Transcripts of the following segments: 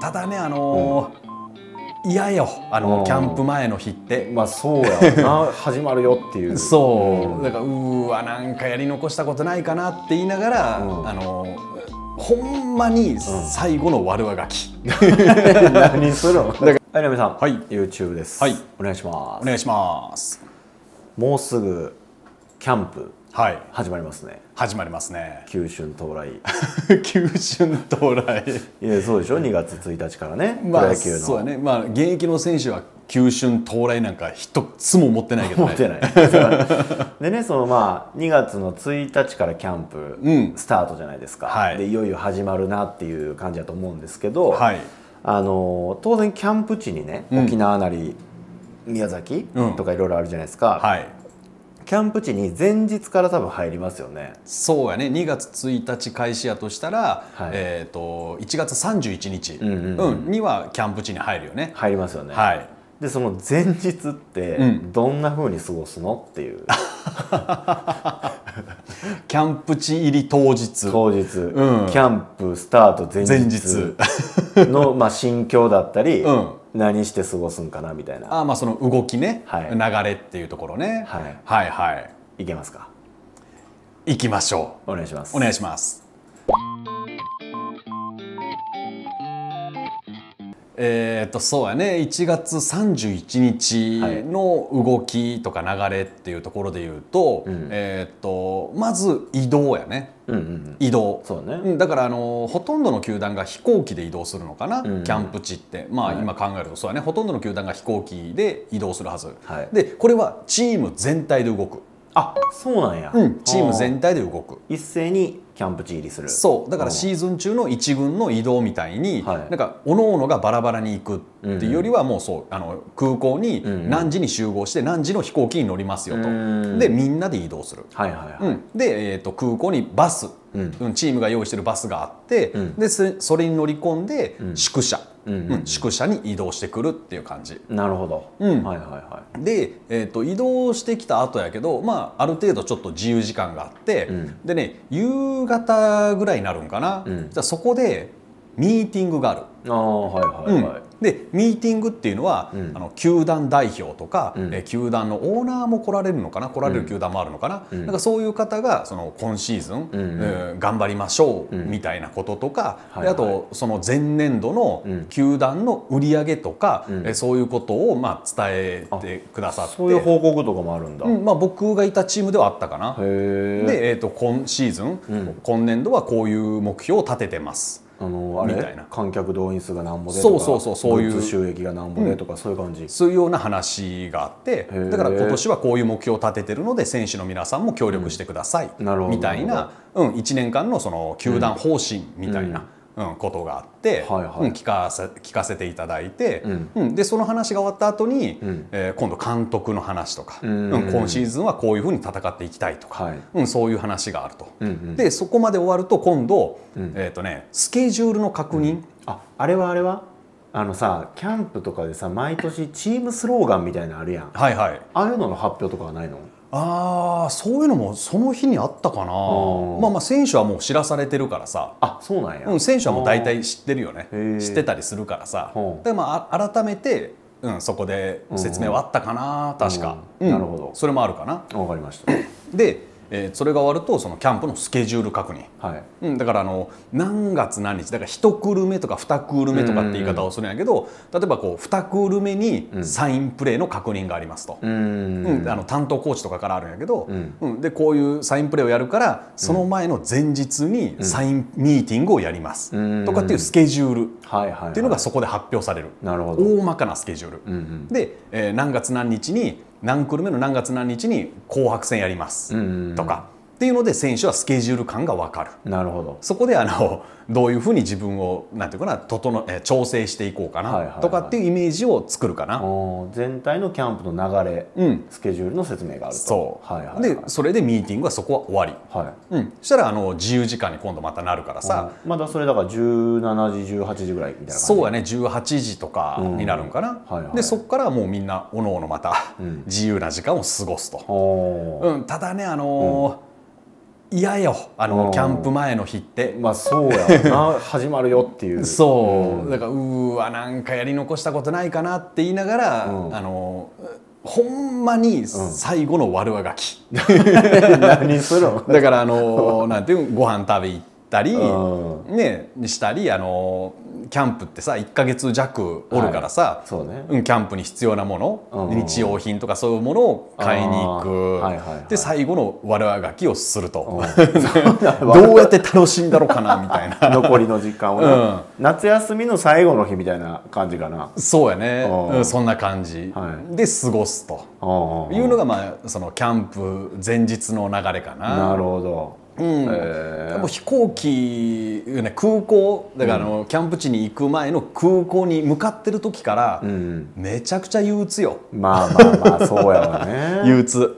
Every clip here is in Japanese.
ただねあの嫌、ー、よあのキャンプ前の日ってまあそうやな 始まるよっていうそうだからうわなんかやり残したことないかなって言いながら、あのほんまに最後の悪あがき、何するのはい、なみさん、はい、YouTube です。はい、お願いします。お願いします。もうすぐキャンプはい、始まりますね始まりますね急春到来急 春到来いやそうでしょ2月1日からね、まあ、プロ野球のそうだねまあ現役の選手は急春到来なんか一つも持ってないけどね持ってない でねそのまあ2月の1日からキャンプ、うん、スタートじゃないですか、はい、でいよいよ始まるなっていう感じだと思うんですけど、はい、あの当然キャンプ地にね沖縄なり、うん、宮崎とかいろいろあるじゃないですか、うんはい、キャンプ地に前日から多分入りますよねそうやね2月1日開始やとしたら、はい、えと、1月31日、うん、にはキャンプ地に入るよね入りますよねはいでその前日ってどんなふうに過ごすのっていう キャンプ地入り当日当日、うん、キャンプスタート前日のまあ、心境だったり、うん何して過ごすんかなみたいなあまあその動きね、はい、流れっていうところね、はい、はいはいいけますかいきましょうお願いしますお願いしますえー、とそうやね1月31日の動きとか流れっていうところで言うとはい、えー、っとまず移動やね、うんうんうん、移動そう、ね、だからあのほとんどの球団が飛行機で移動するのかな、うんうん、キャンプ地ってまあ、今考えるとそうやね、はい、ほとんどの球団が飛行機で移動するはず、はい、でこれはチーム全体で動く。あそうなんや、うん、チーム全体で動く一斉にキャンプ地入りするそうだからシーズン中の1軍の移動みたいに、なんかおのおのがバラバラに行くっていうよりはもうそうあの空港に何時に集合して何時の飛行機に乗りますよと、うん、でみんなで移動する、はいはいはい、うん、で、えーと空港にバスうん、チームが用意してるバスがあって、うん、でそれに乗り込んで宿舎、宿舎に移動してくるっていう感じ。なるほど、うんはいはいはい、で、えーと、移動してきた後やけど、まあ、ある程度ちょっと自由時間があって、うん、でね夕方ぐらいになるんかな、じゃそこでミーティングがある。あはいはいはいでミーティングっていうのは、うん、あの球団代表とか、うん、え球団のオーナーも来られるのかな来られる球団もあるのかなうん、なんかそういう方がその今シーズン、うん、ー、頑張りましょうみたいなこととか、はいはい、あとその前年度の球団の売り上げとか、えそういうことをまあ伝えてくださってそういう報告とかもあるんだ、まあ、僕がいたチームではあったかなで、えーと、と今シーズン、今年度はこういう目標を立ててます。あのあれみたいな観客動員数がなんぼでとかそうそうそういう収益がなんぼでとか、うん、そういう感じそういうような話があってだから今年はこういう目標を立ててるので選手の皆さんも協力してください、うん、みたいな、うん、1年間のその球団方針みたいな。うん、ことがあって、はいはい、聞かせ聞かせていただいて、うん、でその話が終わった後に、うん、えー、今度監督の話とか、今シーズンはこういうふうに戦っていきたいとか、はい、うん、そういう話があると、うんうん、でそこまで終わると今度、えーとね、スケジュールの確認、ああれはあれはあのさキャンプとかでさ毎年チームスローガンみたいなのあるやん、はいはい、ああいうのの発表とかはないのああそういうのもその日にあったかな、まあまあ選手はもう知らされてるからさあそうなんや、うん、選手はもう大体知ってるよね知ってたりするからさでまあ改めて、うん、そこで説明はあったかな、確か、なるほどそれもあるかなわかりましたでえー、それが終わるとそのキャンプのスケジュール確認、はいうん、だからあの何月何日だから1クール目とか2クール目とかって言い方をするんやけど、例えばこう2クール目にサインプレーの確認がありますと、うん、うん、あの担当コーチとかからあるんやけど、うん、うん、でこういうサインプレーをやるからその前の前日にサインミーティングをやります、うん、とかっていうスケジュールっていうのがそこで発表される、はいはいはい、大まかなスケジュール。うんうん、で、えー、何月何日に何クル目の何月何日に紅白戦やりますとか、っていうので選手はスケジュール感が分かるなるほどそこであのどういうふうに自分をなんていうかな整え調整していこうかなとかっていうイメージを作るかな、全体のキャンプの流れ、うん、スケジュールの説明があるとそう、はいはい、はい、でそれでミーティングはそこは終わり、はいうん、そしたらあの自由時間に今度またなるからさ、まだそれだから17時18時ぐらいみたいなそうやね18時とかになるんかな、うん、はい、はい、でそこからもうみんなおのおのまた自由な時間を過ごすと、うん、ただねあのー嫌よあの、キャンプ前の日ってまあそうやな 始まるよっていうそう、うん、だからうわなんかやり残したことないかなって言いながら、うん、あのほんまに最後の悪あがき、何するの だからあのなんていうご飯食べ行ったり、ね、したりあのキャンプってさ1か月弱おるからさ、はいねうん、キャンプに必要なもの、うん、日用品とかそういうものを買いに行く、はいはいはい、で最後の悪あがきをすると、どうやって楽しんだろうかなみたいな 残りの時間を、ねうん、夏休みの最後の日みたいな感じかなそうやね、うん、そんな感じ、はい、で過ごすというのが、まあ、そのキャンプ前日の流れかな。なるほどうん飛行機、ね、空港だからあの、うん、キャンプ地に行く前の空港に向かってる時から、うん、めちゃくちゃ憂鬱よまあまあまあそうやわね 憂鬱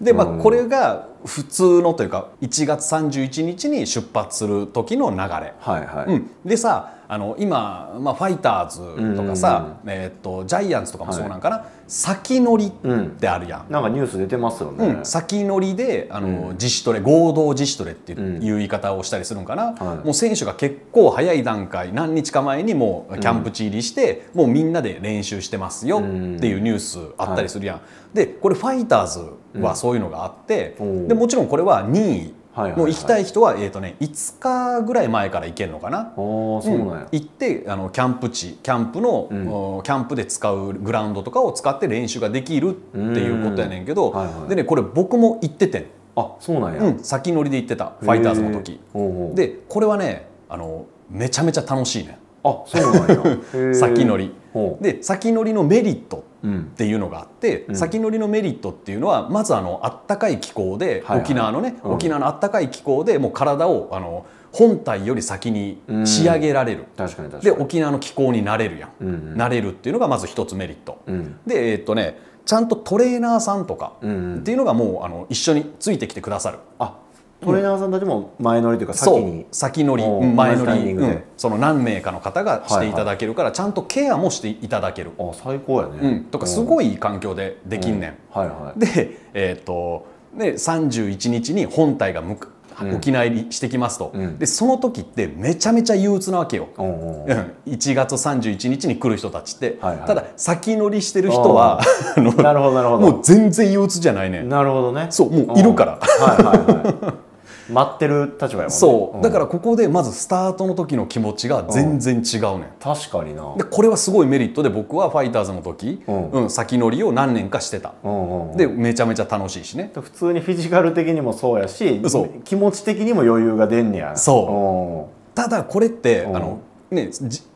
でまあこれが普通のというか1月31日に出発する時の流れ、はいはいうん、でさあの今、まあ、ファイターズとかさ、えーっと、ジャイアンツとかもそうなんかな、はい、先乗りってあるやん、うん、なんかニュース出てますよね、うん、先乗りであの、うん、自主トレ合同自主トレっていう言い方をしたりするんかな、もう選手が結構早い段階何日か前にもうキャンプ地入りして、もうみんなで練習してますよっていうニュースあったりするやん、はい、でこれファイターズはそういうのがあって、でもちろんこれは任意もう行きたい人は、えーとね、5日ぐらい前から行けるのかなそうなんや、うん、行ってあのキャンプ地キャンプの、うん、キャンプで使うグラウンドとかを使って練習ができるっていうことやねんけど、はいはい、でねこれ僕も行っててんあそうなんや、うん、先乗りで行ってたファイターズの時でこれはねあのめちゃめちゃ楽しいねあそうなんや 先乗りで先乗りのメリットっていうのがあって、うん、先乗りのメリットっていうのはまずあのたかい気候で、はいはい、沖縄のね、うん、沖縄のあったかい気候でもう体をあの本体より先に仕上げられる、うん、で沖縄の気候になれるやん、うんうん、なれるっていうのがまず一つメリット、でえー、っとねちゃんとトレーナーさんとかっていうのがもうあの一緒についてきてくださる。あトレーナーさんたちも前乗りというか先に先乗り前乗り、うん、その何名かの方がしていただけるから、ちゃんとケアもしていただけるあ最高やね、うん、とかすごい環境でできんねん、はいはい、で,、えー、っとで31日に本体が向く沖縄入りしてきますと、うん、でその時ってめちゃめちゃ憂鬱なわけよ、うん、1月31日に来る人たちって、はいはい、ただ先乗りしてる人はなるほどなるほどもう全然憂鬱じゃないねなるほどねそうもういるから、はいはいはい待ってる立場やもんねそう、うん、だからここでまずスタートの時の気持ちが全然違うねん、確かになでこれはすごいメリットで僕はファイターズの時、うん、先乗りを何年かしてた、でめちゃめちゃ楽しいしね普通にフィジカル的にもそうやし気持ち的にも余裕が出んねやそうただこれって、あのね、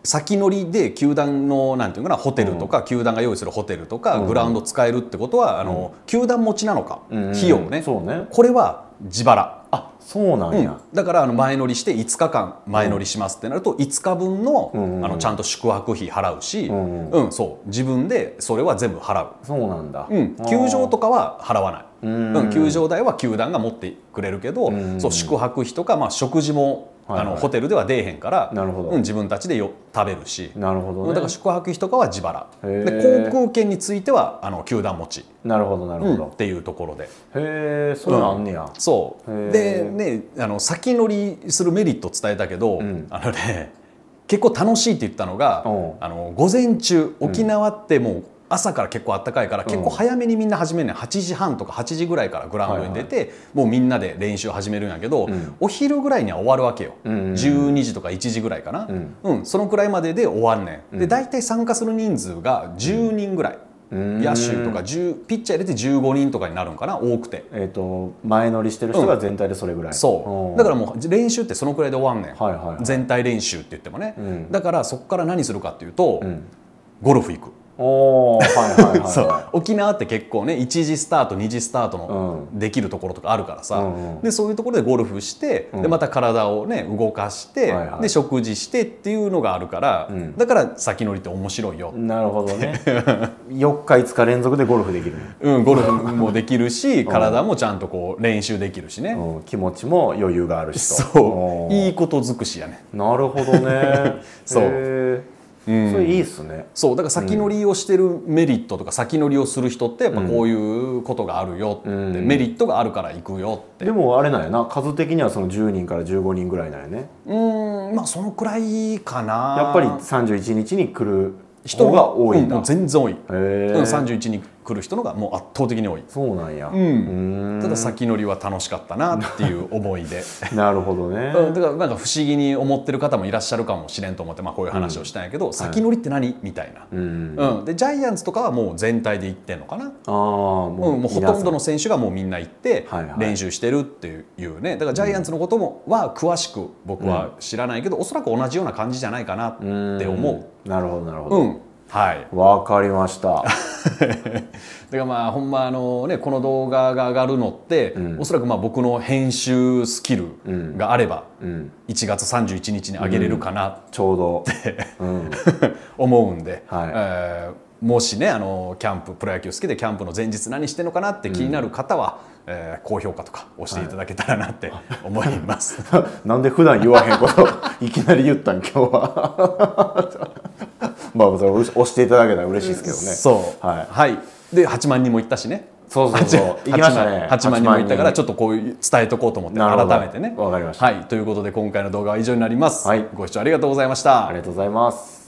先乗りで球団のなんていうかなホテルとか、球団が用意するホテルとか、グラウンド使えるってことはあの、球団持ちなのか、費用ね,、そうねこれは自腹そうなんや、うん、だからあの前乗りして5日間前乗りしますってなると5日分の,、あのちゃんと宿泊費払うし、うんそう自分でそれは全部払うそうなんだ、うん、球場とかは払わないうん、球場代は球団が持ってくれるけど、うん、そう宿泊費とか、まあ、食事も、はいはい、あのホテルでは出えへんからなるほど、うん、自分たちでよ食べるしなるほど、ね、だから宿泊費とかは自腹で航空券についてはあの球団持ちなるほどなるほど、うん、っていうところでへえそうなんねや、そうでねあの先乗りするメリット伝えたけど、あのね結構楽しいって言ったのが、あの午前中沖縄ってもう朝から結構あったかいから結構早めにみんな始めるね8時半とか8時ぐらいからグラウンドに出て、もうみんなで練習始めるんやけど、お昼ぐらいには終わるわけよ、12時とか1時ぐらいかな、うんそのくらいまでで終わんねん、で大体参加する人数が10人ぐらい。野手とかピッチャー入れて15人とかになるんかな多くて、えーと、と前乗りしてる人が全体でそれぐらい、うん、そうだからもう練習ってそのくらいで終わんねん、はいはいはい、全体練習って言ってもね、うん、だからそこから何するかっていうと、うん、ゴルフ行くおはいはいはい、沖縄って結構ね1次スタート2次スタートのできるところとかあるからさ、うんでそういうところでゴルフして、うん、でまた体をね動かして、で食事してっていうのがあるから、うん、だから先乗りって面白いよなるほどね4日5日連続でゴルフできる、ね、うんゴルフもできるし体もちゃんとこう練習できるしね、うん、気持ちも余裕があるしそういいこと尽くしやねなるほどね そうそれいいっすねそうだから先乗りをしてるメリットとか先乗りをする人ってやっぱこういうことがあるよって、うん、メリットがあるから行くよってでもあれなんやな数的にはその10人から15人ぐらいなんやねうんまあそのくらいかなやっぱり31日に来る人が多いんだ、うん、全然多い、31に来る人のがもう圧倒的に多いそうなんやうんただ先乗りは楽しかったなっていう思いでなるほどね だからなんか不思議に思ってる方もいらっしゃるかもしれんと思って、まあ、こういう話をしたんやけど、うん、先乗りって何、みたいな、うん、うん、でジャイアンツとかはもう全体で行ってんのかなあもう,、うん、もうほとんどの選手がもうみんな行って練習してるっていうね、だからジャイアンツのこともは詳しく僕は知らないけど、うん、おそらく同じような感じじゃないかなって思う。な、るほどなるほど、うんはい、わかりました だからまあほんまあのねこの動画が上がるのって、うん、おそらくまあ僕の編集スキルがあれば、うん、1月31日に上げれるかな、うん、ちょうどって、思うんで、はいえー、もしねあのキャンププロ野球好きでキャンプの前日何してんのかなって気になる方は、えー、高評価とか押していただけたらなって思います、はい、なんで普段言わへんこといきなり言ったん今日はまあそれ押していただけたら嬉しいですけどねそうはい、はい、で八万人も行ったしねそうそうそう行きましたね8万人も行ったからちょっとこう伝えとこうと思って改めてねわかりましたはいということで今回の動画は以上になります、はい、ご視聴ありがとうございましたありがとうございます